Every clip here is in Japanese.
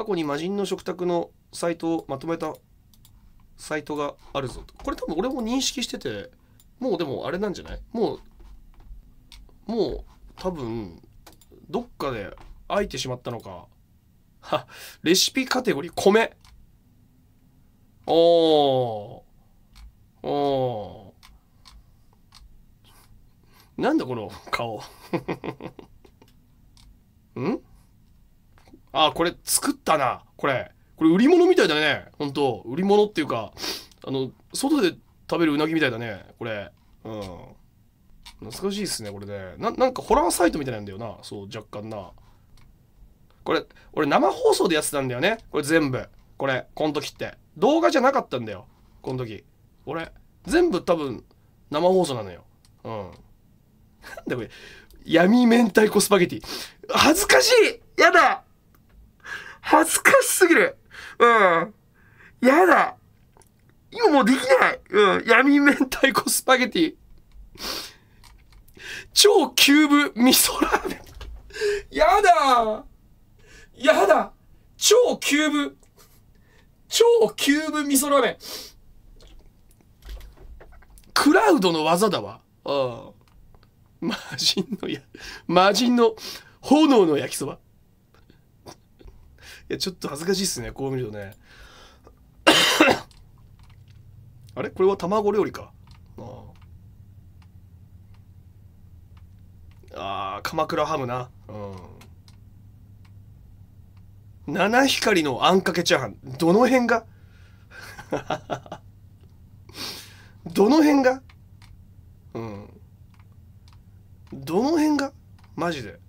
過去に魔人の食卓のサイトをまとめたサイトがあるぞと。これ多分俺も認識してて、もうでもあれなんじゃないもう、もう多分、どっかで開いてしまったのか。は、レシピカテゴリー、米。おー。おー。なんだこの顔。んあこれ作ったな。これ。これ売り物みたいだね。ほんと。売り物っていうか、あの、外で食べるうなぎみたいだね。これ。うん。懐かしいっすね、これね。な、なんかホラーサイトみたいなんだよな。そう、若干な。これ、俺生放送でやってたんだよね。これ全部。これ、この時って。動画じゃなかったんだよ。この時。俺、全部多分、生放送なのよ。うん。なんだこれ。闇明太子スパゲティ。恥ずかしいやだずかしすぎる。うん。やだ。今もうできない。うん。闇明太子スパゲティ。超キューブ味噌ラーメン。やだやだ超キューブ。超キューブ味噌ラーメン。クラウドの技だわ。うん。魔人のや、魔人の炎の焼きそば。や、ちょっと恥ずかしいっすね、こう見るとね。あれこれは卵料理か。ああ、鎌倉ハムな。うん。七光のあんかけチャーハン。どの辺が どの辺がうん。どの辺がマジで。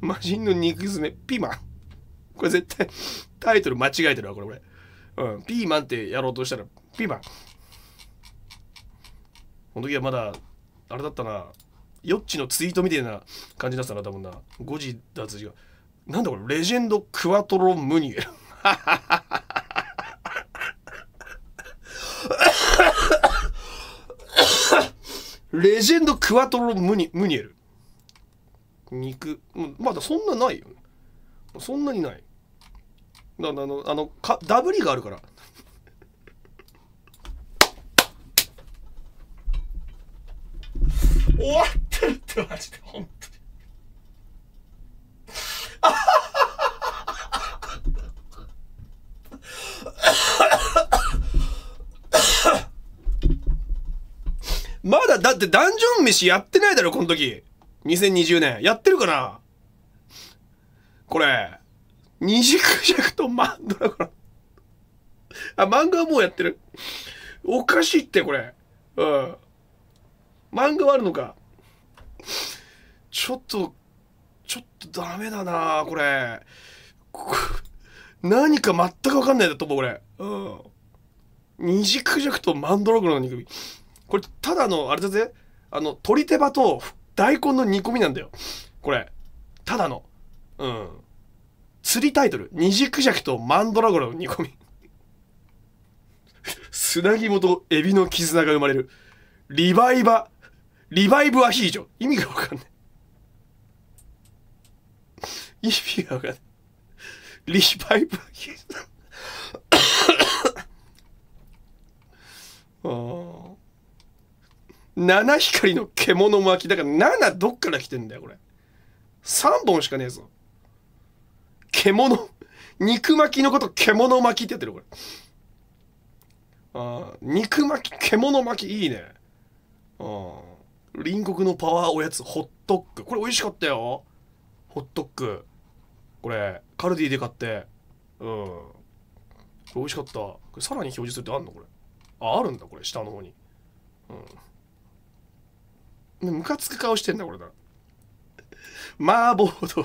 魔人の肉詰め、ピーマン。これ絶対、タイトル間違えてるわ、これ、これ。うん、ピーマンってやろうとしたら、ピーマン。この時はまだ、あれだったな、ヨッチのツイートみたいな感じだったな、多分な。5時脱字が。なんだこれ、レジェンド・クワトロ・ムニエル。レジェンド・クワトロムニ・ムニエル。肉まだそんなないよねそんなにないだあのあのかダブリがあるから終わってるってマジで本当にまだだってダンジョン飯やってないだろこの時2020年。やってるかなこれ。二軸弱とマンドラゴン。あ、漫画はもうやってる。おかしいって、これ。うん。漫画はあるのか。ちょっと、ちょっとダメだなこれ。何か全くわかんないだと思う、これ。うん。二軸弱とマンドラゴンの肉首。これ、ただの、あれだぜ。あの、鳥手羽と、大根の煮込みなんだよ。これ。ただの。うん。釣りタイトル。じゃ尺とマンドラゴラの煮込み。砂肝とエビの絆が生まれる。リバイバ、リバイブアヒージョ。意味がわかんない。意味が分かんない。リバイブアヒージョ。ああ。七光の獣巻きだから7どっから来てんだよこれ3本しかねえぞ獣肉巻きのこと獣巻きってやってるこれあ肉巻き獣巻きいいねうん隣国のパワーおやつホットックこれ美味しかったよホットックこれカルディで買ってうんこれ美味しかったこれさらに表示するってあんのこれああるんだこれ下の方にうんムカつく顔してんだ、これだ。麻婆豆腐。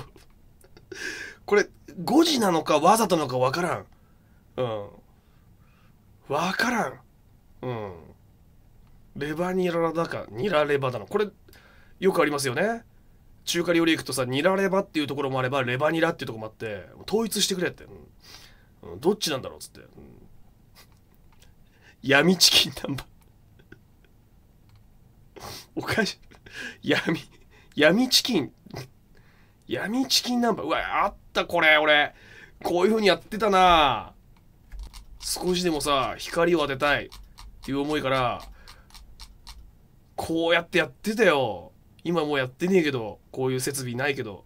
これ、誤字なのかわざとなのかわからん。うん。わからん。うん。レバニラだか、ニラレバだの。これ、よくありますよね。中華料理行くとさ、ニラレバっていうところもあれば、レバニラっていうところもあって、統一してくれって。うん、どっちなんだろうっつって。うん、闇チキンナンバーおかしい。闇、闇チキン。闇チキンナンバー。うわ、あったこれ、俺。こういう風にやってたな少しでもさ、光を当てたいっていう思いから、こうやってやってたよ。今もうやってねえけど、こういう設備ないけど。